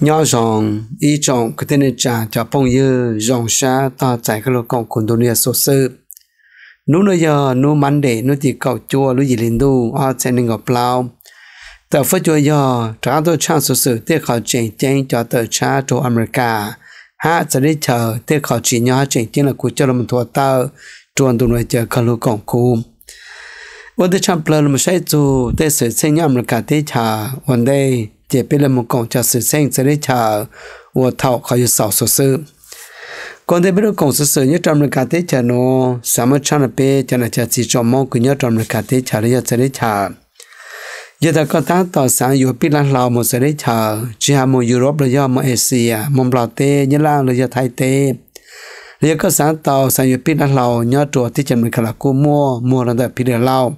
nhỏ rong ý trọng cái tên cha cho phong yêu rong xa ta chạy cái lô con của Indonesia sơ sơ nụ nó giờ nú mắn để nụ chỉ cầu chua lú gì lên đu ở trên nền ngọc plau tờ phát chua giờ trả tôi cha sơ sơ tiết khảo chỉnh chén cho tờ cha cho America ha sẽ đi chờ tiết khảo chỉ nhỏ chỉnh chén là của cho làm thua tờ chuồn tụi nó chờ cái lô con để cộng của วันเดชัมเปลนมาใช้จูเตสือเซนยามรกาเตชาวันเดย์ chế bên là một cổng trà sử sinh sẽ để chờ và thọ khỏi dự sầu sổ sự còn thế bên là cổng sổ sự trong là cả thế chờ nó sám ở trong là bê cho là chỉ cho mong cứ nhất trong là cả thế chờ để sẽ để chờ giờ ta có tác tỏ sáng dù biết là lào một sẽ để chờ chỉ Europe là do một Asia một lào tê nhất là Thái tê giờ có sáng tỏ sáng dù biết là lào nhớ chùa thì chẳng khả là mua mua là tại biết là lào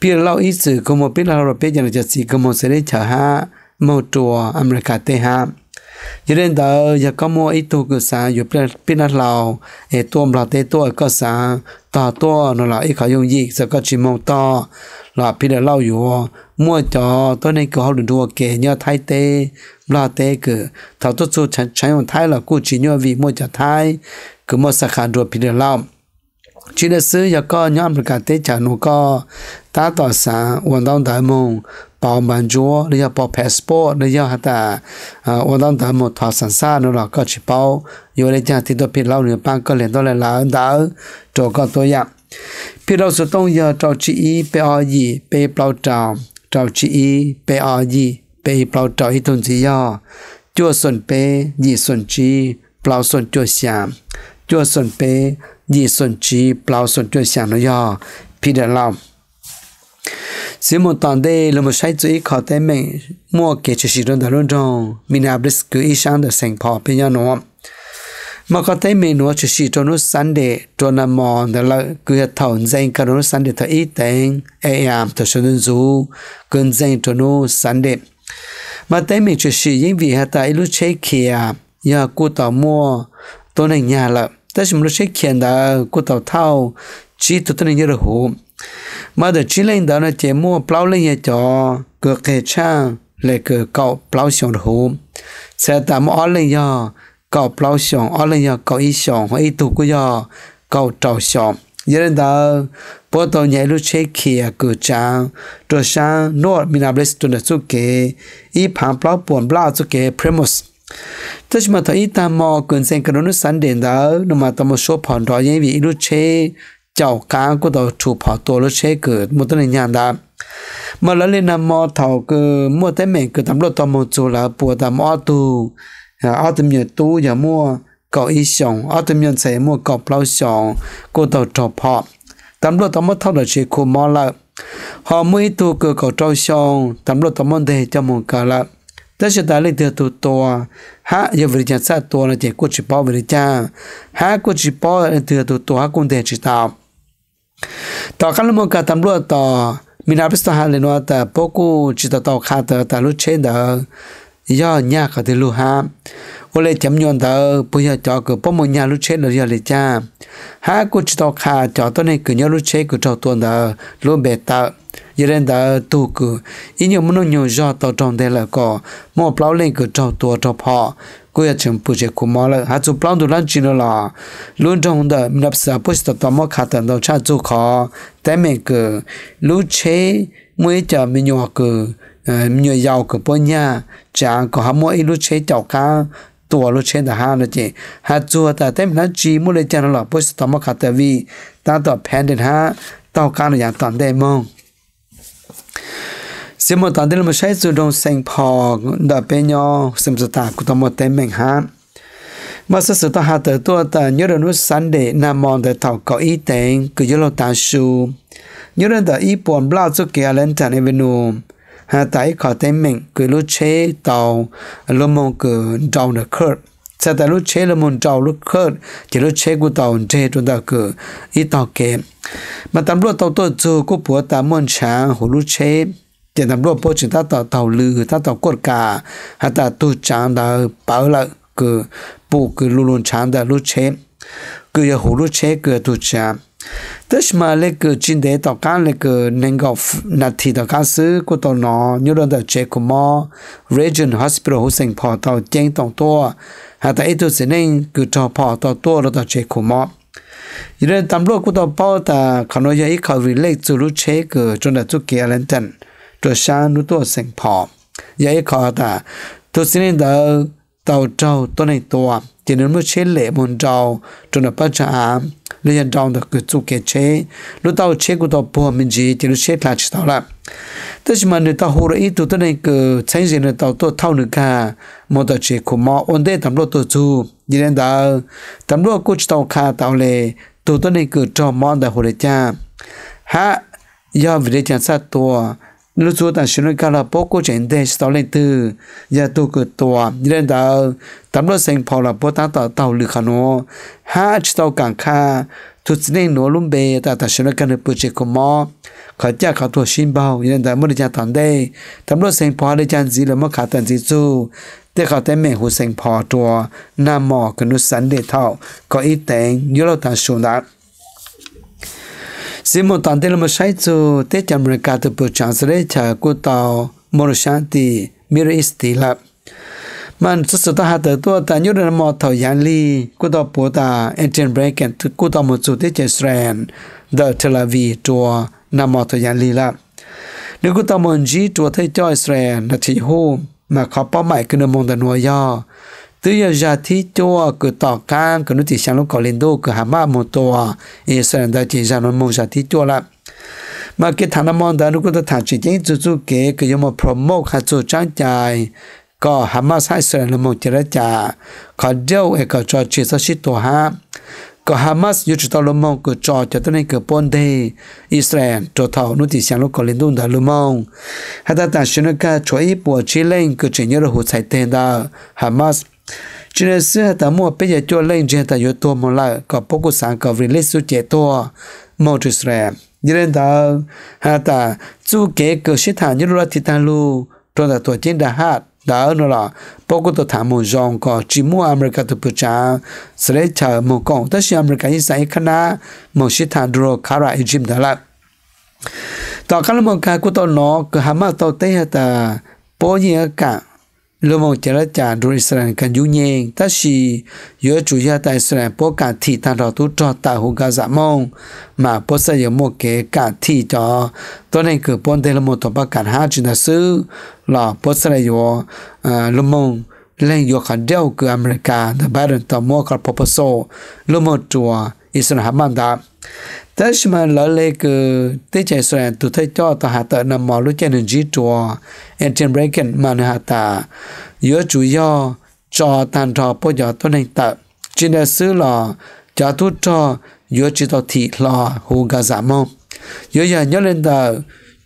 biết là lào ít sự cô mua biết là lào biết là chỉ cô mua sẽ để ha mô chùa America tê ha giờ đến đó giờ có mua ít tu cơ sở, giờ biết biết nát lào để tuôm lào tê tua cơ sở, tò tua nó là ít khó dùng gì giờ có chỉ mong to là biết được lâu rồi mua cho tôi nên cứ học được đua kể nhớ thay tê lào tê cứ thảo tốt số chẳng chẳng còn thay là cô chỉ nhớ vì mua cho thay cứ mua sạc hàng đua biết được lâu chỉ là xứ giờ có nhóm America tê chả nó có tá tỏ sa hoàn toàn đại mông bảo bản chúa để bảo passport để cho ta ở đó ta một thỏa sẵn sàng nữa là có chỉ bảo yêu để cho thì tôi biết lâu nữa bạn có là đã cho có tôi ạ biết số tông giờ trò chỉ ý bé ở gì bé bao trào trò chỉ ý bé ở gì bé bao trào ý tuần gì ạ chúa xuân bé chi bao xuân chúa xàm chúa xuân bé gì xuân chi bao xuân chúa xàm nữa ạ biết được lòng si mo tan de lo mo shai zui kho te mua cái chiếc xe shi luôn trong mình jong minneapolis ku i sáng de saint paul bây giờ no mà có thấy mình nói chỉ chỉ cho nó sẵn để cho nó mòn đó là cứ thầu danh cả nó sẵn để thầu ít tiền ai làm thầu số nên dù cần danh cho nó sẵn để mà thấy mình chiếc xe những vì hạt tại lúc chế kia giờ cô tàu mua tôi này nhà là tất nhiên lúc chế kia là cô tàu thao chỉ tụi tôi này nhớ được hổ mà để chỉ lên đó là chỉ mua bao lên nhà cho cửa kề trang lại cửa cậu bao xuống hồ sẽ tạm ở lên nhà cậu bao xuống ở lên nhà cậu ít xuống hay ít tụ của nhà cậu trầu xuống giờ lên đó bố tôi nhảy lúc chơi kia cửa trang rồi sang nô mình làm lịch tụi nó chụp kế ít phản bao buồn bao chụp kế premus tất mà thấy ta mò cần xem cái nó sẵn đến đó nó mà ta một số phản đó như vậy lúc chơi chào cá của tàu chụp phò tổ nó chế cử một tên này nhàn đã mà lần lên nằm mò thầu cứ mua tới mình cứ tắm lót tao một chỗ là bùa tắm ở tu ở tầm nhiều tu giờ mua cậu ý xong ở tầm nhiều sẽ mua cậu bao xong của tàu chụp phò tắm lót tao một thầu là chế khu mò là họ mới tu cứ cậu trâu xong tắm lót tao một đề cho một cả là tất cả ta lên từ tổ ha giờ về nhà sát tổ là chỉ của chỉ bao về nhà ha của chỉ bao từ tổ ha cũng để chỉ tạo ต่อกันลมกับตำรวจต่อมีนาพิสตาฮันเลยนะแต่พวกกูจิตต่อขาดแต่แต่รู้เช่นเด้อย่อยากกับที่รู้ฮะว่าเลยจำยอนเด้อปุยจอกับป้อมยารู้เช่นเด้อย่อเลยจ้าฮะกูจิตต่อขาดจอตัวนี้คือย่อรู้เช่นกูจอตัวเด้อรู้เบ็ดเด้อยเรนเด้อตูกูอีนยมนุษย์ย่อต่อตรงเด้อแล้วก็มอเปล่าเล่นกูจอตัวจอพอ cô ấy chừng bù chế của mò là hát chú đồ lan chỉ nó là luôn trong hôm đó mình lập sự bút tập tạm khát tận đầu cha chú khó tại mình cứ lúc chế mới chờ mình eh, nhỏ cứ mình nhỏ giàu cứ bao nha chả có ham mỗi lúc chế chậu cá tua lúc chế là ha là chị hát chú ta tại mình hát chỉ muốn lấy cha nó là bút tập khát tại vì ta tập phen đến ha tao cá là dạng toàn đầy mông xem một tán đến một sai dù đồng sinh phò đã bên nhau xem sự tạ của tao một tên mình ha mà sự sự tao hạ tới tua ta nhớ được nút sẵn để nam mòn tới thảo có ý tên cứ nhớ lòng ta su nhớ được ta ý buồn bao cho kia lên tận avenue hạ tại khỏi tên mình cứ lúc chế tàu lúc mong cứ đầu được khớp sao ta lúc chế là mong đầu lúc khớp chỉ lúc chế của tàu chế chúng ta cứ ý tàu kẹp mà tạm lúc tàu tôi dù của bữa ta mong sáng hồ lúc chế chỉ làm đồ bố chúng ta tạo thầu lư ta tạo cột cả hay ta tu chẳng đã bảo là cứ bù cứ luôn luôn chẳng đã lúc chế cứ giờ hồ lúc chế cứ tu chẳng tức mà lấy cứ chín đế tạo cá lấy cứ nên gặp nạt thì tạo cá sứ của tàu nó như đơn tạo chế của mò region hospital hồ sinh phò tạo chén tạo to hay ta ít tu sẽ nên cứ tạo phò tạo to rồi tạo chế của mò giờ tạm lúc của tàu bao ta khả năng ấy khảo vị lấy từ lúc chế cứ trong đó chút kia lên tận cho sáng nụ tổ sinh phò vậy khó ta tôi xin đỡ tàu trâu tôi này tua chỉ nên mới chế lệ môn trâu cho nó bắt chả lúc hiện trâu được cứ chụp kế chế lúc tàu chế của tàu bùa mình gì chỉ lúc chế là chỉ tàu là tức mà nếu tàu hồ rồi tụi tôi này cứ tránh gì nữa tàu tôi thâu nữa cả một tàu chế của mò ổn định tầm lúc tôi chú như nên đó tầm lúc cũng tàu khá tàu lệ tụi tôi này cứ cho mò đại hồ rồi cha ha do vì để chàng sát tua ลูกชายฉันก็ลับกูเฉินเต๋อลอนนี้ตือยาตัวกตัวยันดาวตำรวจเซ็งพอลับตั้งต่อเตาหรือขนมฮัทต่กางคาทุกสิ่งหนูลุ่มเบย์ตาตาฉันก็เลยปุ่ยช็คหมอขจักขอตัวชิมเบายันดาไม่ได้จะนเด้ตำรวจเซ็งพอได้จันจีเลยไม่ขาดจันจีจู่แต่เขาแต่แม่หูเซ็งพอตัวหน้าหมอกนุสันเดทเท่าก็อีแตงยุโรปทางชุนัก xin một toàn tên là một sai chú tết chạm rồi cả từ bữa sáng sẽ trả cô tàu một sáng thì middle east là mình xuất sự ta hát tới tua ta nhớ được một thời gian li cô tàu bố ta engine brake cô tàu một chú tết Israel the Tel Aviv chùa nằm một thời gian li là nếu cô tàu một gì chùa thấy cho Israel là chỉ hôm mà khó bỏ mãi cái nông mong ta nuôi tự giờ giờ thì cho cứ tỏ cam cứ nó chỉ sang nó có lên đâu cứ hàm ba một tổ ý sản đã chỉ ra nó mong giá thì cho là mà cái thằng nó mong đã nó cũng thằng chỉ chính chú chú kế cứ dùng mà promote hạt chú trang trải có hàm ba sai sản nó mong chỉ ra trả có điều ấy có cho chỉ sao chỉ tổ ha có Hamas yêu chúng ta lo mong cứ cho cho tới nay cứ bôn đề Israel cho thảo nó thì sáng lúc có lên đun đã lo mong hay ta ta xin nó cả cho ít bộ chỉ lên cứ chỉ nhớ là hồ sai tên đó Hamas chỉ là xưa ta mua bây giờ cho lên trên ta yếu tố một lần có bốn cụ sáng có release số chế tố mô trừ sre như nên ta hà ta chú kế cơ sĩ thả như là thì ta lu cho ta tổ chức đã hát đã nó là bốn cụ tổ thả một dòng có chỉ mua America tổ bự trả sẽ chờ một con tất nhiên America như sáng khăn á một sĩ thả đồ khá ra Egypt đã lại ต่อการละมองการกูต่อเนาะก็หามาต่อเตะแต่ปอยเยอะกะလူမုံကြရကြဒူရစ်ရန်ကန်ယူငင်းတရှိရွချူရတိုင်စရန်ပေါကတိတတော်သူတော်တာဟုကစားမုံမပေါစရမုတ်ကေကတိတော်တောနေကပွန်တယ်မတော်ပကန်ဟာချင်ဆူလာပေါစရယောလူမုံလဲယောခဒေဝကအမေရိကန်ဒါဘရန်တမောကပပဆိုလူမုတ်တူအစ္စရဟမန်ဒါ thế mà lỡ lệ cứ tế chạy xoay tụ thấy cho ta hạ tờ nằm mò lúc chạy nên dí trò em trên break mà nó hạ tà giữa chủ do cho tàn trò bố gió tốt nên tờ chỉ là xứ lò cho thu cho giữa chỉ tàu thị lò hù gà giả mong giữa giờ nhớ lên tờ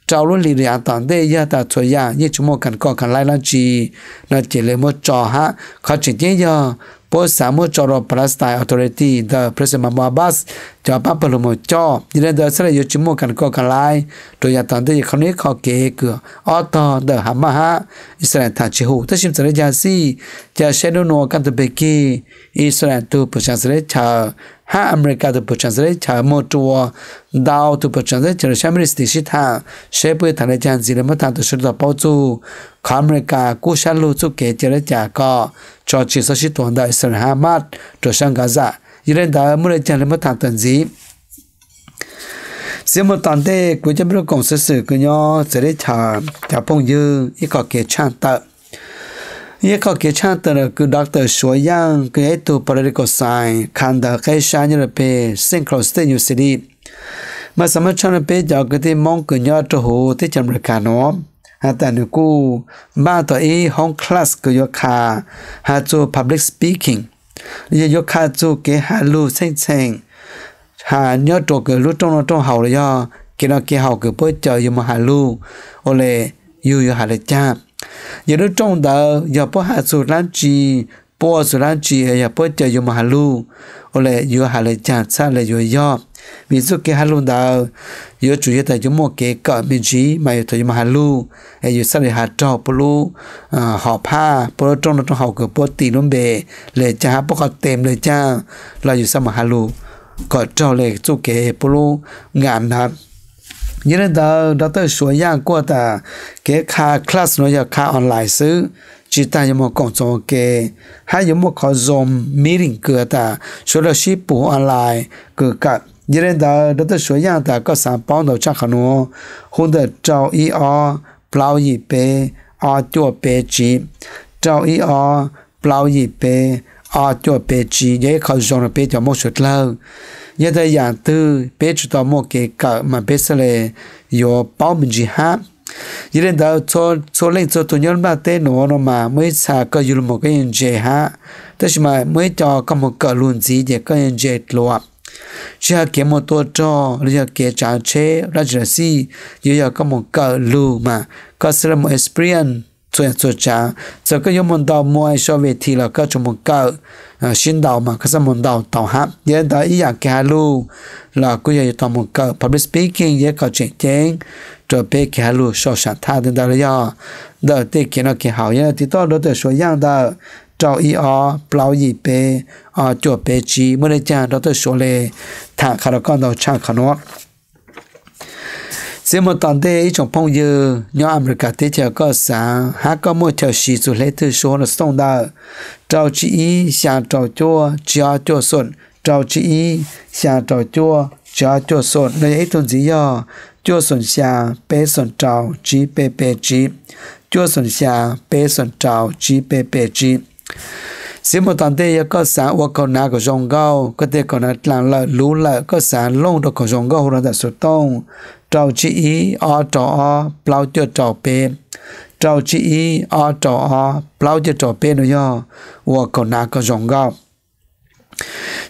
trao luôn lì lì an toàn đây giờ ta thuê như chúng mò cần có cần lai lan chi nó chỉ lấy một trò ha khó chỉ thế giờ bố sáng một trò rồi Palestine Authority the President Mahmoud Abbas cho pa pa lu mo cho ni ren da sra yo chi mo kan ko kan lai to ya tan de khon ni kho ke ku o ta da ha ma ha isra ta chi ho ta shim sra ja si ja she no no kan de be ki isra tu pu cha sra cha america zi america ku chi yire da mu le chan le ma tak tan zi zi mo tan te ku je bro kong se se ku nyo se le cha cha pong yu i ko ke chan ta i ko ke chan ta le ku doctor shuo yang ku ai tu political sign kan da kai sha ni le pe synchronous te new city mà sao mà cho nó bé cho cái thế mong cái nhau cho hồ thế chậm rồi cả nó hà ta nữa cô ba tuổi hong class cái yo cả hà cho public speaking giờ yo kha chu cái hà lu sen sen hà nhớ trộn cái lu nó trong hậu rồi do cái nó cái hậu cái bơi chờ yo mà hà lu ô lệ yo yo hà lệ cha giờ lu đó giờ bơi hà su lan chi bơi su lan chi giờ bơi chờ yo mà hà lu ô lệ yo hà lệ cha sa lệ yo mình số cái halu đó yo chủ yếu tại chúng mua cái cỡ mình chỉ mà tại chúng mà halu ai e yo sao để hạt trò lu, họ pa polu trong nó trong học cái bố tì nó bề lệ cha bố có tem lệ cha là yo sao mà halu cỡ trò lệ chỗ cái polu ngàn hạt như là đó đó tới số nhà của ta cái khá class nó giờ khá online xứ chỉ ta có một công số kê hay có một khó zoom meeting cửa ta số là ship online cửa cận như thế đó đó là số lượng sản bao đầu chắc hẳn luôn hôm đó trao ý o bao gì bé o cho bé chỉ trao ý o bao gì bé o cho bé chỉ vậy khẩu dùng là bé cho một lâu như thế dạng tư bé chỉ cái mà bé sẽ là bao mình ha như thế đó cho cho lên cho tụi nhân nó nó mà mới xả cơ dùng một cái gì ha tức là mới cho có một cỡ luôn gì để cái gì luôn chỉ cha kiếm một tổ cho rồi kia trả chế ra chỉ si giờ có một cờ lù mà có sự một experience cho cho cha cho cái một đầu mua ai so về thì là có cho một cờ à, xin đầu mà có một đầu tàu hấp giờ đó ý là cái lù là cứ giờ tàu một cái public speaking giờ có chuyện tiếng rồi bé kia lù so sánh thà đến đó là giờ đó thì kia nó kia hậu giờ thì tôi đối tượng số dạng đó trao ý o, plau gì bé ó chuột bé chi mới đây cha đó tôi số lệ thả khả đó con đầu cha khả nó sẽ một tuần thế ý trong phong dư nhỏ America thế chờ có xã há có một chờ sĩ dù lấy thư số là xong đờ trao chỉ ý xa trao chua chia chua xuân trao chỉ ý xa trao chua chia chua xuân nơi ấy tuần gì do chua xuân xa pe xuân trao chi, pe pe chi, chua xuân xa pe xuân trao chi, pe pe chi xem một tante yêu có sáng hoặc còn nào có rong gạo, có thể còn là làm là lú là có sáng lông được có rong gạo, hoặc là sốt tông trâu chỉ ý o trò o plau chưa trò bê trâu chỉ ý o trò o plau chưa trò bê nữa nhá hoặc còn nào có rong gạo.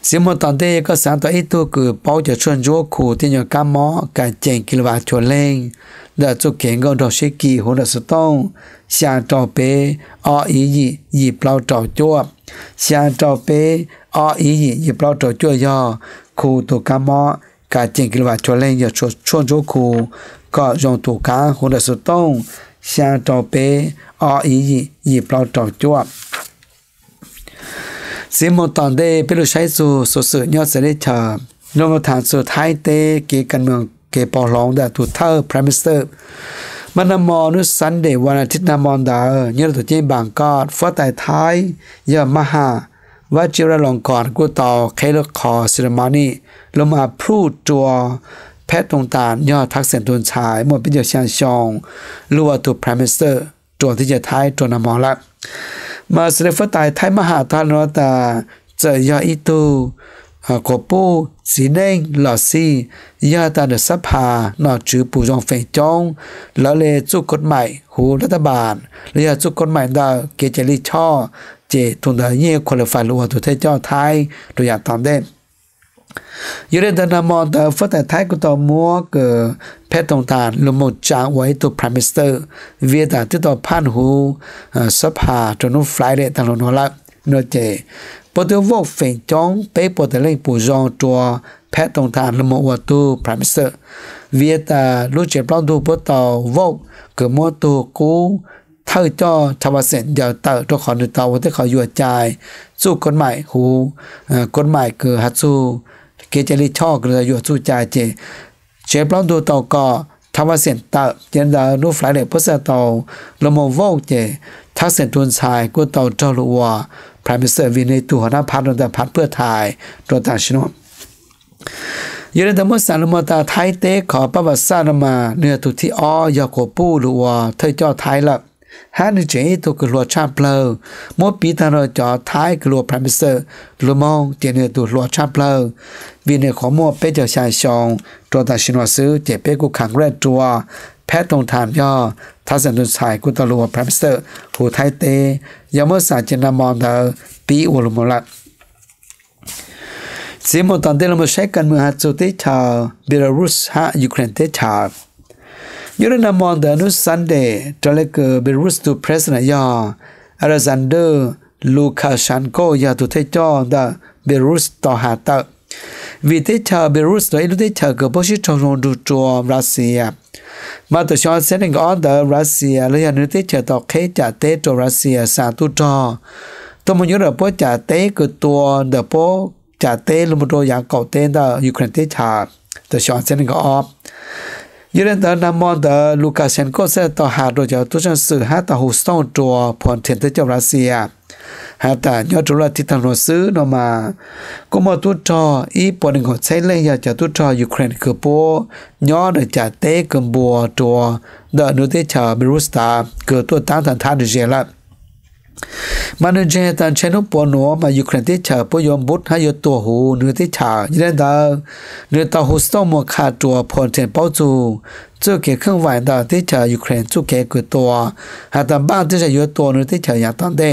xem một tante yêu có sáng tao ít tuổi cứ bao giờ xuân gió khủ thì nhờ cá mó cả chèn kilo bạc chuột lên là cho kiện ngon đồ sẽ kỳ hồ là sự tông xa trò bế ở ý gì dịp lao trò chua xa trò bế ở ý gì dịp lao trò chua do khu tổ cá mò cả tiền kilo vạt cho lên giờ cho cho chỗ khu có dòng tổ cá hồ là sự tông xa trò bế ở ý gì dịp lao trò chua xin một tuần đây bây giờ sai dù số sự nhau sẽ đi chờ nó một thằng số thái tê kỹ cần mường เกปอลองได้ถูกเท่าพรมิสเตอร์มันมอนุสันเดวันอาทิตย์นามอนดาเนี่ยตัวเี่บางกอดฟ้าแต่ท้ายยอดมหาว่าจิระลงก่อนกูต่อเคลคอซิรมานีลงมาพูดจัวแพทย์ตรงตาลยอดทักเสียนทุนชายหมดปิญญดเชียงชองลัวถูกพรมิสเตอร์ตัวที่จะท้ายตัวนามอละมาสเลฟ้าตายท้ายมหาทานรตาจะยออีตู có bố xí đen lọ xì giờ ta được sắp hà nó chứ bù dòng phải trong lỡ lệ chú cốt mại hú đất ta bàn lỡ chú cốt mại ta kia chế lý cho chế thùng đá nhé khổ lực phải lùa thủ thế cho thai rồi dạng tóm đêm Yêu đến tận năm mòn tờ phát tại thái của tàu mua cờ phép tổng tàn lùm một trạng với tổ Prime Minister vì ta tiếp tàu pan hú ờ, sắp hà cho nó đệ để tàu nó lại nó chế ปตัววกเฟงจองเปปตเล่งปูจองตัวแพตรงทางลมอวตูพรามิสเตอร์วียตาลูกเจ็บร้องดูปตอวกเกิดมัวตัวกูเท่าจอทชาวเซนเดีวเตอร์ตัวขอนตัวที่เขาอยู่ใจสู้คนใหม่หูคนใหม่เกือฮัตสู้เกจิริชอกระยู่สู้ใจเจเจ็บร้องดูตอก่อทวาเสียนตาเจนดาลูฟลายเล็กพุทธเจ้าลมวอกเจทักเสีนทุนชายกุตเตาจ้าลูวาพรายมิสเตอร์ว v น n a ตูหัวหน้าพรรครวต่พรรคเพื่อไทยตัวต่างชนยืนธรรมสารมตาไทยเตะขอประวัติศาสตร์มา เนื้อทุที่อ้อยากปูหรือว่าเธอเจ้าไทยละฮันเจตัวกลัวชาเปลวมดปีทารจอท้ายกลัวพรมิสเตอร์กลัวมองเจเนตัวลัวชาเปลววินเนขอมัวเปเจ้าชายชองตัวต่างชนวซื้อเจ็บเปกุขังแรกตัวแพทย์ลงถามย่อทัศนุนสายกุตลัวพรมสเตอร์หูไทเตยามเมื่อสารจินามอนเดอปีอุลมุลักเสียงหมดตอนเดินมาใช้กันเมืองฮัตโซเตชาเบลารุสฮะยูเครนเตชายูเรนามอนเดนุสันเดจะเลกเบลารุสตูเพรสนายออเล็กซานเดอร์ลูคาชันโกยาตุเทจอนเดเบลารุสต่อหาเตอร์ vì thế chờ Belarus đấy lúc thế chờ cơ bốc sĩ trong rong đủ cho Russia mà từ sau sẽ nên có từ Russia lấy hàng nước thế chờ tàu khế trả tế cho Russia xa tu cho tôi muốn nhớ là bố trả tế cái tổ đỡ bố trả tế luôn một đôi dạng cầu tên đó Ukraine thế chờ từ sau sẽ nên có như đến tờ Nam Môn tờ Lukashenko sẽ tỏ hạ đồ giáo tu trang sự hát tờ hồ sông cho phần thiện tế cho Russia hà ta nhớ chúng là thì thằng luật sư nó mà có một tu trò ý bọn đừng họ xây lên giờ cho tu trò Ukraine cửa bố nhớ để trả tế cầm bùa trò đợi nữa thế chờ Berusta cửa tu tám thằng tha được gì lắm มันเจตันเชนุปนัวมายูเครนที่เฉาปยมบุตรให้ยตัวหูเนื้อที่เฉาเรื่องดาเรื่องตาหุสตอมัวขาดตัวพลเทนเป้าจูจูเกี่ยเครื่องไหวดาที่เฉายูเครนจูเกี่ยกือตัวหาตามบ้านที่จะยตัวเนื้อที่เฉาอย่างตอนเด็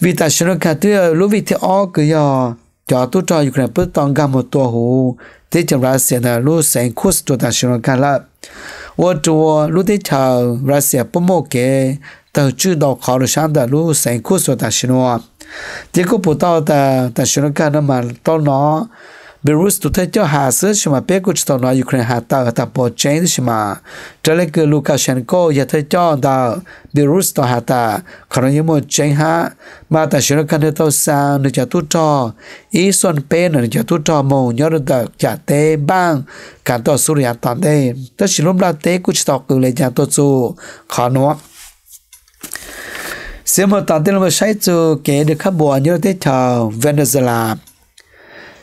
vì ta sẽ nói cả thứ ờ, lúc vì thế ó cứ giờ cho tôi cho dục này bước tông gam một tổ hồ thế chẳng ra sẽ là lúc sẽ khúc tôi ta sẽ nói cả là ô chùa ờ, lúc thế chờ ra sẽ bấm mồ kề tờ chữ đọc khó được sáng đã lúc sẽ khúc tôi ta sẽ nói thế có bộ tao ta ta sẽ nói cả nó mà tao nó Belarus tụt thế cho hạ sứ xem mà biết của tàu nói Ukraine hạ tàu tập bộ chế xem mà trở lại cái Lukashenko giờ thế cho tàu Belarus tàu hạ tàu khả năng như một chế hạ mà tại sự cần thế tàu sang được trả tu cho ý xuân pe nữa được trả tu cho mồ nhớ được tàu trả tê bang cả tàu Syria toàn tê tất sự lúc đó tê của tàu cử lại trả tu su khó nữa xem một tàu tên mà sai chú kể được khắp bộ nhớ thế chờ Venezuela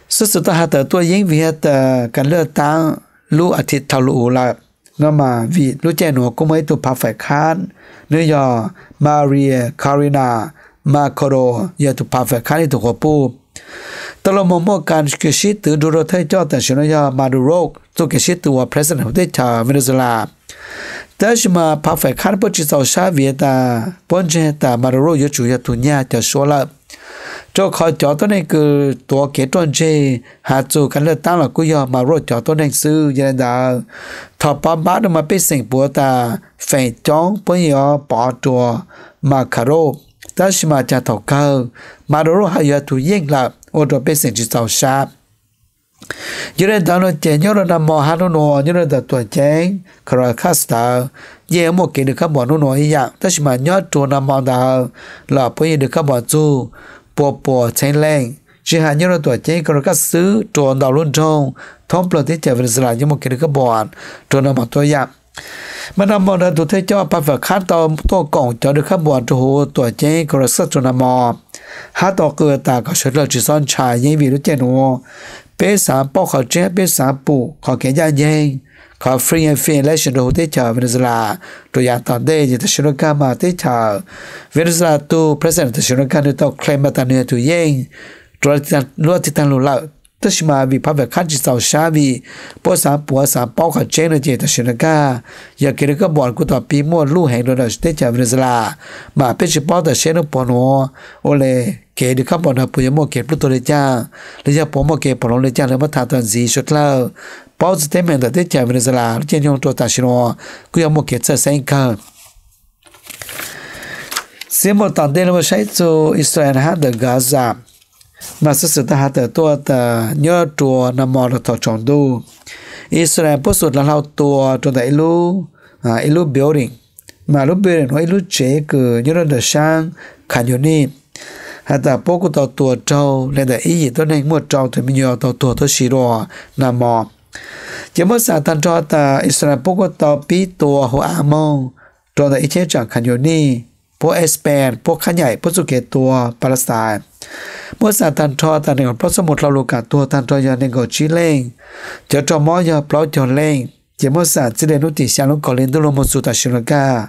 sự sự ta hạt tôi yên vì hạt cần lỡ tăng lũ ở thịt thảo lũ là nó mà vì lũ trẻ nó cũng mấy tụ phá phải khán nếu giờ Maria Karina Makoro giờ tụ phá phải khán thì tụ hợp bù tao lo mong mong cần cái sĩ từ đồ thay cho tại sao nó giờ Maduro tụ cái sĩ từ hòa president của thế Venezuela ta chỉ mà phá phải khán bất chỉ sau sa Việt ta Bọn trẻ ta Maduro giờ chủ yếu tụ nhà cho số là cho khó cho tôi này cứ tua kế tuần chê hạ chủ cái lợt tăng là cứ giờ mà rồi cho tôi này sư giờ là thọ ba ba đâu mà biết sinh bùa ta phải chọn bây giờ bỏ chùa mà khá rô ta chỉ mà cha thọ cơ mà đó rồi hay giờ tu yên là ô đồ biết sinh chỉ tàu sa giờ đây đang nói chuyện nhớ là mò hà nó nọ nhớ là tuần chén khá là khá sợ ye mo ke de ka bo no no ya ta chỉ mà nhớ chùa nằm mò ta là bây giờ được ka bo chu ปัวปัวใช้แรงชีหายุโรตัวเจ๊ก็ก็ซื้อตัวดาวรุ่นทองทอมปลดที่เจ็บเป็นสลายยมกินก็บอดตัวนำมาตัวยักมันนำบอดตัวเทเจ้าพัฟคาตอมตัวกล่องจอดึกขบวนตัวหูตัวเจ๊ก็สักตัวนำมอฮาตัวเกิดตาก็ชุดเลือดจีซ้อนชายยิ่งวีรุ่เจนัวเป๊สามปอกเขาเจ๊เป๊สามปูขอแก่ยาเย่งขอฟรีฟินและชนรู้เตชาวเวนซุเอลาตัวอย่างตอนเดย์้ยชนรกามาเตชาวเวนซุเอลาตัวประธานชนรกาน่ต้องเคลมาตานเนตุเยงตัวที่ตั้งรัที่ตั้งรุ่ละตัชมาวิพัฒน์ขั้นจิตเอาชาวีปสามปัวสามป้อขัดเจนี้่เจตชนรกาอยากเกิดก็บอกกูต่อปีมั่วลู่แห่งโดนเตชาวเวนซุเอลามาเป็นชิปอตเชนุปนัวโอเลเกิดขึ้าบอนวปุยโมเกดปุตุเลจ้าเลยจะผมโมเกดปลงเลจ้าเลยมาทาตอนสีชดเล่า包子对面的对前面的是啦，今天做大西咯，佮要么给这三坑。Simultaneamente lo sai tu Israel ha de Gaza. Mà sự sự ta ha de tua ta nam mò là thọ chọn đu. Israel bớt sụt là lao tua tua đại lu à ilu building. Mà lu building nó ilu chế cử uh, nhớ là de sang canyoni. Hà ta của tàu tua trâu nên là ý gì tôi nên mua trâu thì mình nhờ tàu tua tôi xì đồ nam mò chỉ mới sáng tan cho ta Israel bốc qua tàu pi tua hồ Amon cho ta ít chế chẳng khăn nhiều ni bố Espen bố khá nhảy bố dục kể tua Palestine bố sáng tan cho ta nên bố số một lao lù cả tua tan cho nên gọi chi lên chờ cho mó giờ bố cho lên chỉ mới sáng chỉ để nút tiền sáng lúc còn lên tôi luôn một số ta xin lỗi cả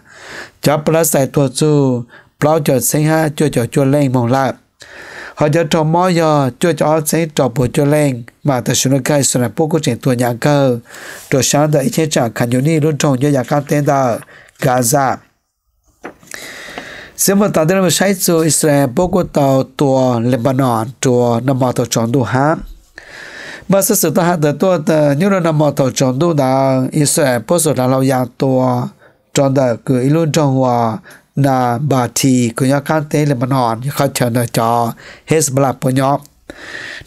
cho Palestine tua chú bố cho sinh ha cho cho cho lên mong lại họ giờ trò mò giờ cho cho sẽ trò bộ cho lên mà ta xuống cái sân là bố có chuyện tuổi nhà cơ rồi sáng đợi chế trả khả nhu ni luôn trồng cho nhà cao tên đó Gaza xem mà ta đây là sai chỗ Israel bố có tàu tua Lebanon tua nằm ở tàu tròn đồ hả mà sự sự ta hạt được tua tờ như là nằm ở tàu tròn đồ đã Israel bố số là lâu dài tua tròn đời cứ luôn tròn hòa na ba ti ko ya kan te le manon kha cha na cha hes bla po nyo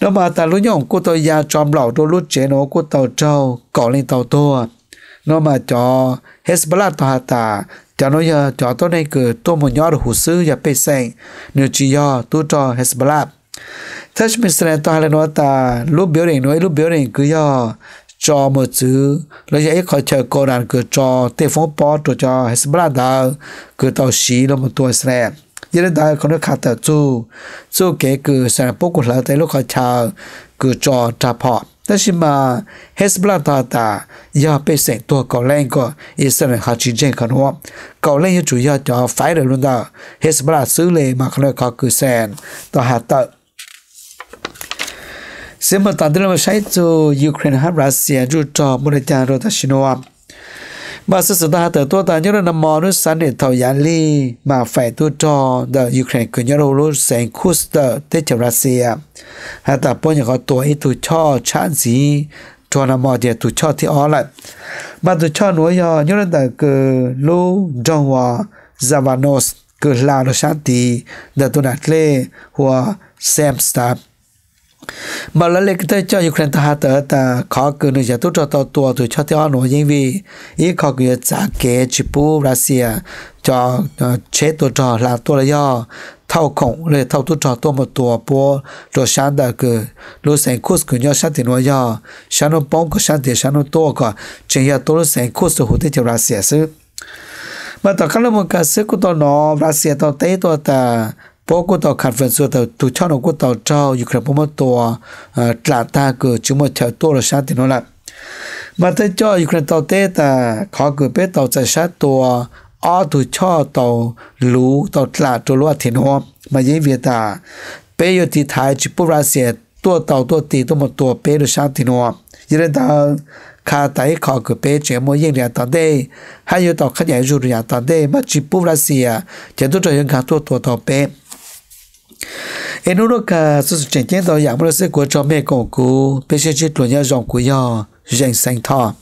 nó mà ta lúc nhộng cô tôi ya chom lão đôi lúc chế nó cô tàu trâu cỏ lên tàu tua nó mà cho hết bla tàu ta cho nó giờ tôi này cứ tôi một nhỏ được hồ sơ ya pe sen nếu chỉ do tôi cho hết bla thế mình sẽ tao hay là nó ta lúc biểu hiện lúc biểu hiện cứ do จอเมื่อซื้อแล้วยังไอ้คอยเจอกนันเกิดจอเตะฟงปอตัวจอเฮสบราดาเกิดต่อสีลงมาตัวแสนยันได้คนนี้ขาดแต่จู่จู่เก๋เกิดแสนปุ๊กหลังแต่ลูกคอยชาเกิดจอทับพอแต่ชิมาเฮสบลาตาตาอยากไปเสงตัวเกาแรงก็อิสระหาจริงเจนขนว่าเกาแรงยังจุยอดจะไฟเรื่องนั้นเฮสบลาซื้อเลยมาคนนี้เขาเคือแซนต่อหาเตอ xem mà tàn đơn mà sai cho Ukraine hấp Russia dù cho một đại gia rồi ta xin hoa mà sự sự ta tự tôi ta nhớ là nằm mòn nó sẵn để thảo giá ly mà phải tôi cho the Ukraine cứ nhớ đâu luôn sẽ khus the tết cho Russia hạ ta bao nhiêu có tuổi tôi cho chán gì cho nằm mòn thì tôi cho thì ó lại mà tôi cho nói nhớ nhớ là tại cứ lô trong hòa Zavanos cứ là nó sáng tí để tôi đặt lê hòa xem stop mà lần này cái cho Ukraine ta ta ta khó cứ nữa giờ tôi cho tao tua tôi cho theo nó vì ý khó cứ trả kế chỉ bu Russia cho ờ, chế tôi cho là tôi là do thâu cổng rồi thâu tôi cho tôi một tua bu rồi sáng đã cứ lúc sáng cút cứ nhau sáng thì nói do sáng nó bóng cứ sáng thì sáng nó to cả chỉ giờ tôi lúc sáng cút rồi hụt thì Russia chứ mà tao các lúc một cái sự của tao nó Russia tao thấy tao ta bố của tàu khẩn vận sửa tàu tụ cho nó của tàu trao dù khả bố mất tàu trả ta cửa chúng mà theo tôi là sát thì nó là mà thế cho dù khả tàu tê ta khó cửa bế tàu chạy sát tàu ở tụ cho tàu lũ tàu trả tàu lúa thì nó mà dễ việc ta bế yêu thì thái chỉ bố ra xe tua tàu tua tì tua một tua bế được sát thì nó giờ nên ta khá tại khó cửa bế chuyện mỗi yên là tàu tê hay yêu tàu khá nhảy dù là tàu tê mà chỉ bố ra xe chỉ tôi cho những khá tua tua tàu bế em nói được cả sự chuyển biến đó dạng bác sĩ của cho mẹ cổ cú bây giờ chỉ luôn nhớ dòng của nhau dành xanh thọ